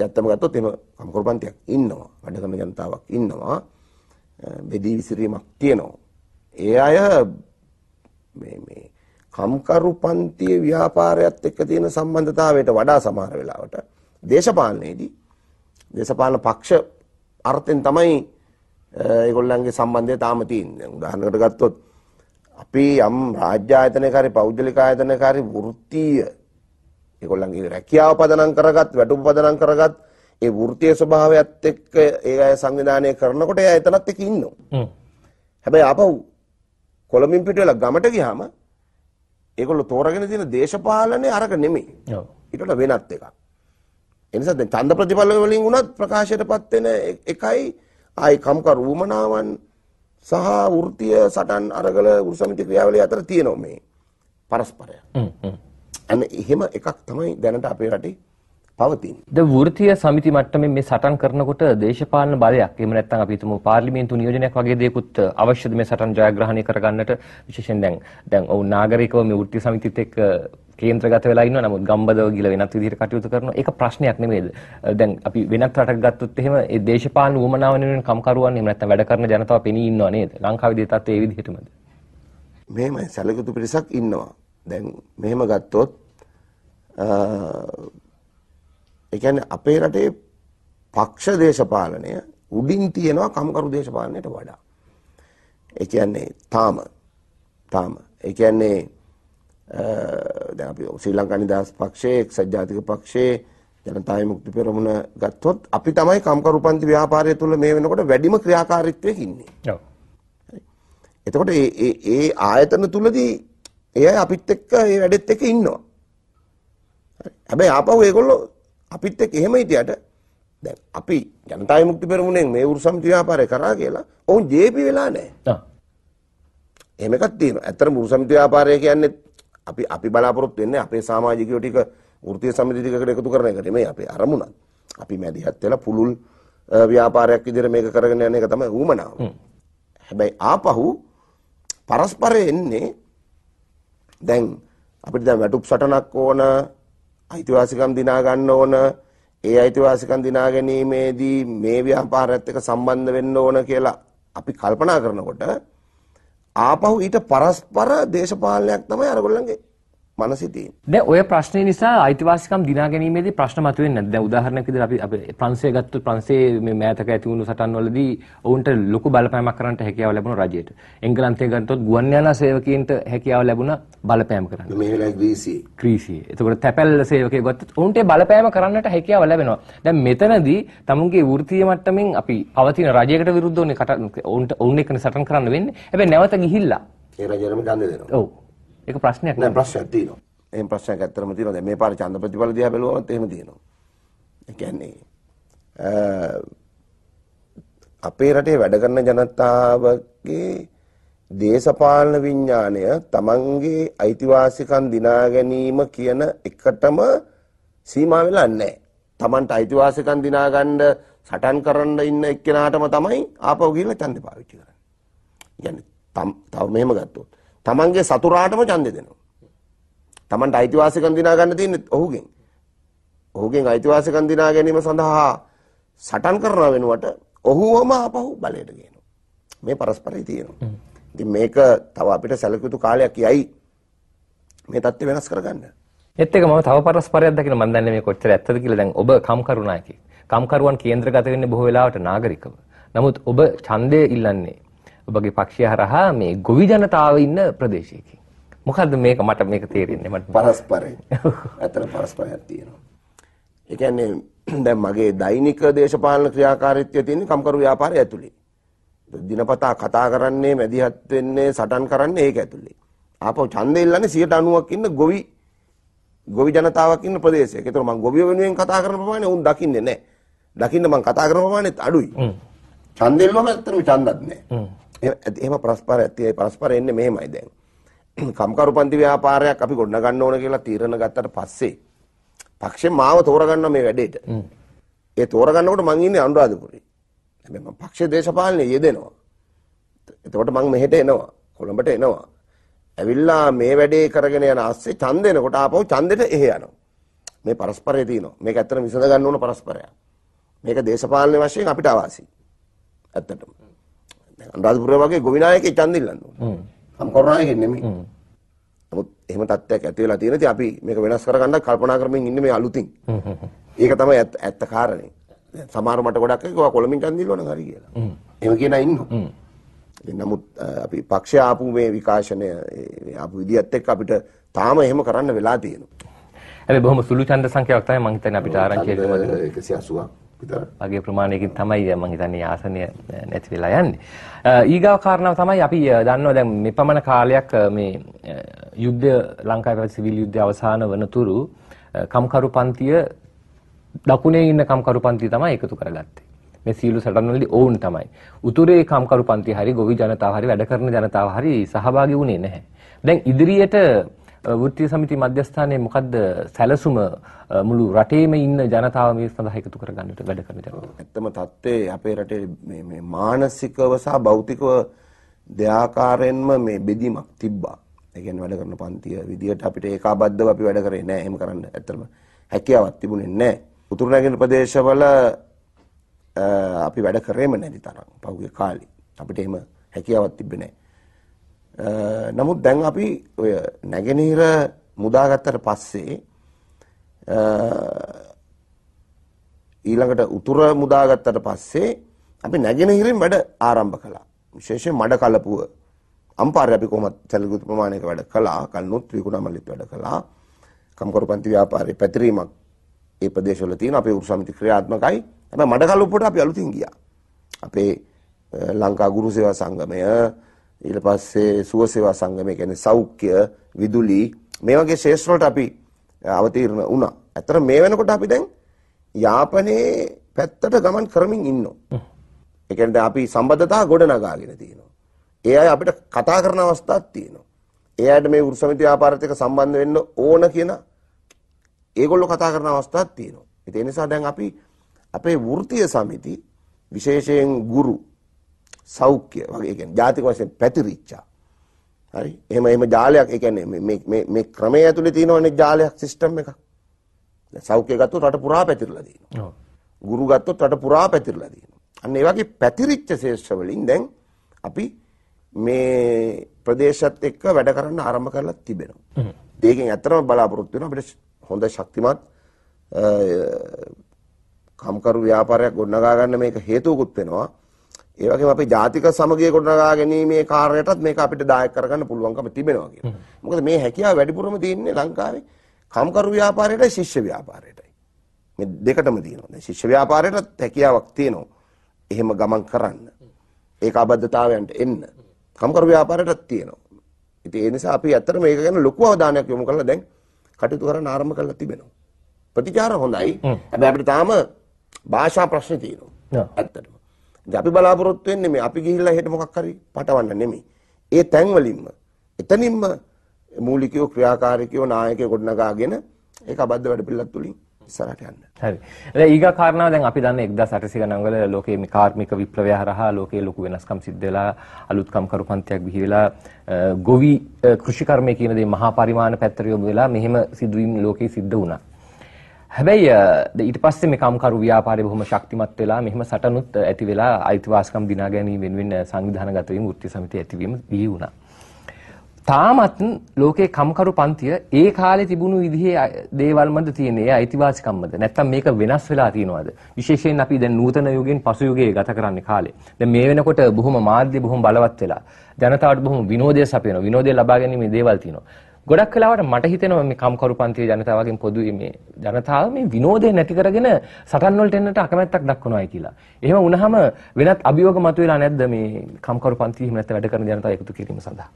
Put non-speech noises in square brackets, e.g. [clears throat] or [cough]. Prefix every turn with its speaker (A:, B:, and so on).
A: ඇත්තම ගත්තොත් එහෙම කම්කරුපන්තියක් ඉන්නවා. වැඩ කරන ජනතාවක් ඉන්නවා. බෙදී විසිරීමක් තියෙනවා. ඒ අය මේ මේ කම්කරු පන්තියේ ව්‍යාපාරයත් එක්ක තියෙන සම්බන්ධතාවයට වඩා සමහර වෙලාවට දේශපාලනයේදී දේශපාලන පක්ෂ අර්ථෙන් තමයි ඒගොල්ලන්ගේ සම්බන්ධය තාම තියෙන්නේ. උදාහරණයකට ගත්තොත් අපි යම් රාජ්‍ය ආයතනයක හරි පෞද්ගලික ආයතනයක හරි වෘත්තීය ඒගොල්ලන්ගේ රැකියාව පදනම් කරගත් වැටුප පදනම් කරගත් ඒ වෘත්තීය ස්වභාවයත් එක්ක ඒ අය සංවිධානය කරනකොට එයා එතනත් එක්ක ඉන්නවා. හැබැයි ආපහු කොළඹින් පිට වෙලා ගමට ගියාම ඒගොල්ලෝ තෝරගෙන තියෙන දේශපාලනය අරක නෙමෙයි. ඔව්. ඊට වඩා වෙනත් එකක්. ඒ නිසා දැන් ඡන්ද ප්‍රතිඵල වලින් වුණත් ප්‍රකාශයටපත් වෙන එකයි ආයි කම්කර වුමනාවන් සහ වෘත්තීය සටන් අරගල උසමිති ක්‍රියාවලිය අතර තියෙනවා මේ පරස්පරය. හ්ම් හ්ම්. අන්න එහෙම එකක් තමයි දැනට අපේ රටේ පවතින්නේ.
B: ද වෘත්තීය සමිති මට්ටමේ මේ සටන් කරනකොට දේශපාලන බලයක් එහෙම නැත්නම් අපි හිතමු පාර්ලිමේන්තු නියෝජනයක් වගේ දේකුත් අවශ්‍යද මේ සටන් ජයග්‍රහණය කරගන්නට විශේෂයෙන් දැන් දැන් ඔව් නාගරිකව මේ වෘත්තීය සමිතිත් එක්ක කේන්ද්‍රගත වෙලා ඉන්නවා නමුත් ගම්බදව ගිහලා වෙනත් විදිහට කටයුතු කරනවා ඒක ප්‍රශ්නයක් නෙමෙයිද දැන් අපි වෙනත් රටක් ගත්තොත් එහෙම ඒ දේශපාලන උවමනාව වෙනුවෙන් කම්කරුවන් එහෙම නැත්නම් වැඩ කරන ජනතාව පෙනී ඉන්නවා නේද ලංකාවේ දේ තත්ත්වය ඒ විදිහටමද
A: මෙහෙමයි සැලකුතු පිරිසක් ඉන්නවා දැන් මෙහෙම ගත්තොත් ඒ කියන්නේ අපේ රටේ පක්ෂ දේශපාලනය උඩින් තියෙනවා කම්කරු දේශපාලනයට වඩා. ඒ කියන්නේ තාම තාම ඒ කියන්නේ දැන් අපි ශ්‍රී ලංකා නිදහස් පක්ෂයේ එක්සත් ජාතික පක්ෂයේ ජනතා විමුක්ති පෙරමුණ ගත්තොත් අපි තමයි කම්කරු පන්ති ව්‍යාපාරය තුළ මේ වෙනකොට වැඩිම ක්‍රියාකාරීත්වයක ඉන්නේ. ඔව්. එතකොට ඒ ඒ ආයතන තුලදී ඒ අය අපිත් එක්ක ඒ වැඩෙත් එක්ක ඉන්නවා. හැබැයි ආපහු ඒගොල්ලෝ අපිත් එක්ක එහෙම හිටියට දැන් අපි ජනතා විමුක්ති පෙරමුණෙන් මේ උරු සමිති ව්‍යාපාරය කරා කියලා ඔවුන් ජීපි වෙලා නැහැ. එහෙම එකක් තියෙනවා. ඇත්තටම උරු සමිති ව්‍යාපාරය කියන්නේ අපි අපි බලාපොරොත්තු වෙන්නේ අපේ සමාජිකයෝ ටික වෘත්තීය සමිති ටිකකට එකතු කරන එකට නෙමෙයි අපේ අරමුණක්. අපි මැදිහත් වෙලා පුළුල් ව්‍යාපාරයක් විදිහට මේක කරගෙන යන එක තමයි ඌමනාව. හැබැයි ආපහු පරස්පරයෙන් එන්නේ දැන් අපිට දැන් වැටුප් සටනක් ඕන අයිතිවාසිකම් දිනා ගන්න ඕන ඒ අයිතිවාසිකම් දිනා ගැනීමේදී මේ ව්‍යාපාරයත් එක්ක සම්බන්ධ වෙන්න ඕන කියලා අපි කල්පනා කරනකොට ආපහු ඊට පරස්පර දේශපාලනයක් තමයි අරගොල්ලන්ගේ මනසේ තියෙන.
B: දැන් ඔය ප්‍රශ්නේ නිසා අයිතිවාසිකම් දිනා ගැනීමේදී ප්‍රශ්න මතුවෙන්නේ නැද්ද? දැන් උදාහරණයක් විදිහට අපි අපි ප්‍රංශය ගත්තොත් ප්‍රංශයේ මේ මෑතක ඇති වුණු සටන් වලදී ඔවුන්ට ලොකු බලපෑමක් කරන්නට හැකියාව ලැබුණා රජයට. එංගලන්තය ගත්තොත් ගුවන්යානා සේවකයන්ට හැකියාව ලැබුණා බලපෑම කරන්න.
A: මේ වෙලාවේ ග්‍රීසියේ.
B: ග්‍රීසියේ. එතකොට තැපැල් සේවකයෝ ගත්තොත් ඔවුන්ට බලපෑම කරන්නට හැකියාව ලැබෙනවා. දැන් මෙතනදී තමුන්ගේ වෘත්තීය මට්ටමින් අපි පවතින රජයකට විරුද්ධව ඔවුන්ට ඔවුන් එක්කනේ සටන් කරන්න වෙන්නේ. හැබැයි නැවත ගිහිල්ලා
A: ඒ රජයරම දඬු දෙනවා.
B: ඔව්. ඒක ප්‍රශ්නයක් නෑ
A: ප්‍රශ්නයක් තියෙනවා. එහෙම ප්‍රශ්නයක් ඇත්තටම තියෙනවා. දැන් මේ පාර ඡන්ද ප්‍රතිඵල දිහා බැලුවමත් එහෙම තියෙනවා. ඒ කියන්නේ අපේ රටේ වැඩ කරන ජනතාවගේ දේශපාලන විඥාණය තමන්ගේ අයිතිවාසිකම් දිනා ගැනීම කියන එකටම සීමා වෙලා නැහැ. තමන්ට අයිතිවාසිකම් දිනා ගන්න සටන් කරන්න ඉන්න එක්කෙනාටම තමයි ආපහු ගිහිල්ලා ඡන්දේ පාවිච්චි කරන්නේ. يعني තව මෙහෙම ගත්තොත් තමන්ගේ සතුරාටම ඡන්දය දෙනවා. තමන්ට අයිතිවාසිකම් දිනා ගන්න තියෙන්නේ ඔහුගෙන්. ඔහුගෙන් අයිතිවාසිකම් දිනා ගැනීම සඳහා සටන් කරන වෙනුවට ඔහුවම ආපහු බලයට ගේනවා. මේ පරස්පරය තියෙනවා. ඉතින් මේක තව අපිට සැලකුතු කාලයක් යයි මේ தත්ත්වය වෙනස් කරගන්න.
B: ඒත් එක මම තව පරස්පරයක් දකින මම දන්නේ මේ කොච්චර ඇත්තද කියලා දැන් ඔබ කම්කරුණා කම්කරුවන් කේන්ද්‍රගත වෙන්නේ බොහෝ වෙලාවට නාගරිකව. නමුත් ඔබ ඡන්දය ඉල්ලන්නේ ඔබගේ පක්ෂය හරහා මේ ගොවි ජනතාව ඉන්න ප්‍රදේශයකින්. මොකද්ද මේක මට මේක තේරෙන්නේ මට [laughs] පරස්පරයෙන්.
A: අතන පරස්පරයක් තියෙනවා. ඒ කියන්නේ [clears throat] දැන් මගේ දෛනික දේශපාලන ක්‍රියාකාරීත්වය තියෙන්නේ කම්කරු ව්‍යාපාරය ඇතුලේ. දිනපතා කතා කරන්නේ, මැදිහත් වෙන්නේ, සටන් කරන්නේ ඒක ඇතුලේ. ආපහු ඡන්දෙ ඉල්ලන්නේ 90ක් ඉන්න ගොවි ගොවි ජනතාවක් ඉන්න ප්‍රදේශයක. ඒතර මම ගොවිය වෙනුවෙන් කතා කරන ප්‍රමාණය උන් දකින්නේ නැහැ. දකින්න මම කතා කරන ප්‍රමාණයත් අඩුයි. ඡන්දෙල්වම ඇත්තටම ඡන්දත් නැහැ. එහෙම පරස්පර ඇත්තයි පරස්පර එන්නේ මෙහෙමයි දැන්. කම්කරු පන්ති ව්‍යාපාරයක් අපි ගොඩනගන්න ඕන කියලා තීරණ ගත්තට පස්සේ පක්ෂේ මාව තෝරගන්නවා මේ වැඩේට. ඒ තෝරගන්නකොට මං ඉන්නේ අනුරාධපුරේ. හැබැයි මම පක්ෂේ දේශපාලනයේ යෙදෙනවා. එතකොට මං මෙහෙට එනවා. කොළඹට එනවා. ඇවිල්ලා මේ වැඩේ කරගෙන යන ASCII ඡන්දෙනකොට ආපහු ඡන්දෙට එහෙ යනවා. මේ පරස්පරය තියෙනවා. මේක ඇත්තට විසඳ ගන්න ඕන පරස්පරයක්. මේක දේශපාලන වශයෙන් අපිට අවාසි. ඇත්තටම. අනුරාධපුර වගේ ගොවිනායකයෙක් ඡන්ද ඉල්ලන්න ඕනේ. හ්ම්. කරුණායකෙක් නෙමෙයි. හ්ම්. නමුත් එහෙම තත්ත්වයක් ඇති වෙලා තියෙන ඉතින් අපි මේක වෙනස් කරගන්න කල්පනා කරමින් ඉන්නේ මේ අලුතින්. ඒක තමයි ඇත්ත කාරණේ. සමහර මට ගොඩක් ඒක කොළඹින් ඡන්ද ඉල්ලන හරි කියලා. එහෙම කියන අය ඉන්නවා. නමුත් අපි පක්ෂය ආපු මේ විකාශනය ආපු විදියත් එක්ක අපිට තාම එහෙම කරන්න වෙලා තියෙනවා.
B: හැබැයි බොහොම සුළු ඡන්ද සංඛ්‍යාවක් තමයි මම හිතන්නේ අපිට ආරංචි වෙලා 180ක්. වගේ ප්‍රමාණයකින් තමයි මම හිතන්නේ ආසනය නැති වෙලා යන්නේ. ඊගාව කාරණාව තමයි අපි දන්නවා දැන් මේ පමණ කාලයක් මේ යුද්ධ ලංකාවේ පැවති සිවිල් යුද්ධය අවසන් වනතුරු කම්කරු පන්තිය දකුණේ ඉන්න කම්කරු පන්තිය තමයි එකතු කරගත්තේ. මේ සීලු සටන්වලදී ඔවුන් තමයි. උතුරේ කම්කරු පන්තිය හරි ගොවි ජනතාව හරි වැඩ කරන ජනතාව හරි සහභාගී වුණේ නැහැ. දැන් ඉදිරියට වෘත්තීය සමිති මධ්‍යස්ථානයේ මොකද්ද සැලසුම මුළු රටේම ඉන්න ජනතාව මේ සඳහා එකතු
A: කරගන්නට වැඩ කරන ජනතාව. ඇත්තම தත්ත්වයේ අපේ රටේ මේ මේ මානසිකව සහ භෞතිකව දෙආකාරයෙන්ම මේ බෙදීමක් තිබ්බා. ඒ කියන්නේ වැඩ කරන පන්තිය විදියට අපිට ඒකාබද්ධව අපි වැඩ කරේ නැහැ. එහෙම කරන්න ඇත්තම හැකියාවක් තිබුණේ නැහැ. උතුරු නැගෙන ප්‍රදේශවල අපි වැඩ කරේම නැති තරම් පහුගිය කාලේ අපිට එහෙම හැකියාවක් තිබ්බේ නැහැ. නමුත් දැන් අපි ඔය නැගෙනහිර මුදාගත්තට පස්සේ ඊළඟට උතුර මුදාගත්තට පස්සේ අපි නැගෙනහිරින් වැඩ ආරම්භ කළා. විශේෂයෙන් මඩ කලපුව අම්පාරේ අපි කොහොමද සැලකුත් ප්‍රමාණයක වැඩ කළා. කල්නුත් විකුණමල්ලිත් වැඩ කළා. කම්කරු පන්ති ව්‍යාපාරේ පැතිරීමක් ඒ ප්‍රදේශවල තියෙන අපේ උරු සමිති ක්‍රියාත්මකයි. හැබැයි මඩ කලපුවට අපි අලුතින් ගියා. අපේ ලංකා ගුරු සේවා සංගමය ඊට පස්සේ සුවසේවා සංගමය කියන්නේ සෞඛ්‍ය විදුලි මේ වගේ ශේෂ්ත්‍ර වලට අපි අවතීර්ණ වුණා. ඇත්තට මේ වෙනකොට අපි දැන් යාපනයේ පැත්තට ගමන් කරමින් ඉන්නවා. ඒ කියන්නේ අපි සම්බන්ධතා ගොඩනගාගෙන තියෙනවා. ඒ අය අපිට කතා කරන අවස්ථාවක් තියෙනවා. ඒ අයට මේ වෘසමිති ව්‍යාපාරත් එක්ක සම්බන්ධ වෙන්න ඕන කියන ඒගොල්ලෝ කතා කරන අවස්ථාවක් තියෙනවා. ඒ නිසා දැන් අපි අපේ වෘත්තීය සමිති විශේෂයෙන් ගුරු සෞඛ්‍ය වගේ කියන්නේ ජාතික වශයෙන් පැතිරිච්චා. හරි. එහෙම එහෙම ජාලයක් ඒ කියන්නේ මේ මේ මේ ක්‍රමයේ ඇතුලේ තියෙනවනේ ජාලයක් සිස්ටම් එකක්. දැන් සෞඛ්‍ය ගත්තොත් රට පුරා පැතිරලා දිනවා. ඔව්. ගුරු ගත්තොත් රට පුරා පැතිරලා දිනවා. අන්න ඒ වගේ පැතිරිච්ච ශේෂ්ඨ වලින් දැන් අපි මේ ප්‍රදේශත් එක්ක වැඩ කරන්න ආරම්භ කරලා තිබෙනවා. ඒකෙන් ඇත්තම බලාපොරොත්තු වෙනවා අපිට හොඳ ශක්තිමත් කම්කරු ව්‍යාපාරයක් ගොඩනගා ගන්න මේක හේතුවකුත් වෙනවා. ඒ වගේම අපි ජාතික සමගිය ගොඩනගා ගැනීමේ කාර්යයටත් මේක අපිට දායක කරගන්න පුළුවන්කම තිබෙනවා කියලා. මොකද මේ හැකියාව වැඩිපුරම තියෙන්නේ ලංකාවේ කම්කරු ව්‍යාපාරයටයි ශිෂ්‍ය ව්‍යාපාරයටයි. මේ දෙකටම තියෙනවා. දැන් ශිෂ්‍ය ව්‍යාපාරයටත් හැකියාවක් තියෙනවා. එහෙම ගමන් කරන්න. ඒක අබද්ධතාවයන්ට එන්න. කම්කරු ව්‍යාපාරයටත් තියෙනවා. ඉතින් ඒ නිසා අපි ඇත්තටම මේක ගැන ලොකු අවධානයක් යොමු කරලා දැන් කටයුතු කරන්න ආරම්භ කරලා තිබෙනවා. ප්‍රතිචාර හොඳයි. හැබැයි අපිට තාම භාෂා ප්‍රශ්න තියෙනවා. ඇත්තටම ඉතින් අපි බලාපොරොත්තු වෙන්නේ මේ අපි ගිහිල්ලා හෙට මොකක් හරි පටවන්න නෙමෙයි. ඒ තැන් වලින්ම එතනින්ම මූලිකයෝ ක්‍රියාකාරිකයෝ නායකයෝ ගොඩනගාගෙන ඒක අබද්ධ වැඩ පිළිලත් තුලින් ඉස්සරහට යන්න.
B: හරි. දැන් ඊගා කාරණාව දැන් අපි දන්නේ 1800 ගණන් වල ලෝකයේ මේ කාර්මික විප්ලවය හරහා ලෝකයේ ලොකු වෙනස්කම් සිද්ධ වෙලා අලුත්කම් කරු පන්තියක් බිහි වෙලා ගොවි කෘෂිකර්මය කියන දේ මහා පරිමාණ පැත්තට යොමු වෙලා මෙහෙම සිදුවීම් ලෝකයේ සිද්ධ වුණා. හැබැයි ඊට පස්සේ මේ කම්කරු ව්‍යාපාරේ බොහොම ශක්තිමත් වෙලා මෙහෙම සටනුත් ඇති වෙලා අයිතිවාසිකම් දිනා ගැනීම වෙනුවෙන් සංවිධානගත වීම වෘත්ති සමිතිය ඇතිවීම දී වුණා. තාමත් ලෝකේ කම්කරු පන්තිය ඒ කාලේ තිබුණු විදිහේ දේවල් මත තියෙන ඒ අයිතිවාසිකම්මද නැත්නම් මේක වෙනස් වෙලා තියෙනවද විශේෂයෙන් අපි දැන් නූතන යුගයෙන් පසු යුගයේ ගත කරන්නේ කාලේ දැන් මේ වෙනකොට බොහොම මාධ්‍ය බොහොම බලවත් වෙලා ජනතාවට බොහොම විනෝදය සපයනවා විනෝදය ලබා ගැනීමේ දේවල් තියෙනවා ගොඩක් කලාවට මට හිතෙනවා මේ කම්කරු පන්තියේ ජනතාවගෙන් පොදුයි මේ ජනතාව මේ විනෝදේ නැති කරගෙන සටන් වලට එන්නට අකමැත්තක් දක්වනවායි කියලා. එහෙම වුණාම වෙනත් අභියෝග මතුවලා නැද්ද මේ කම්කරු පන්තියේ එහෙම නැත්නම් වැඩ කරන ජනතාව එකතු කිරීම සඳහා?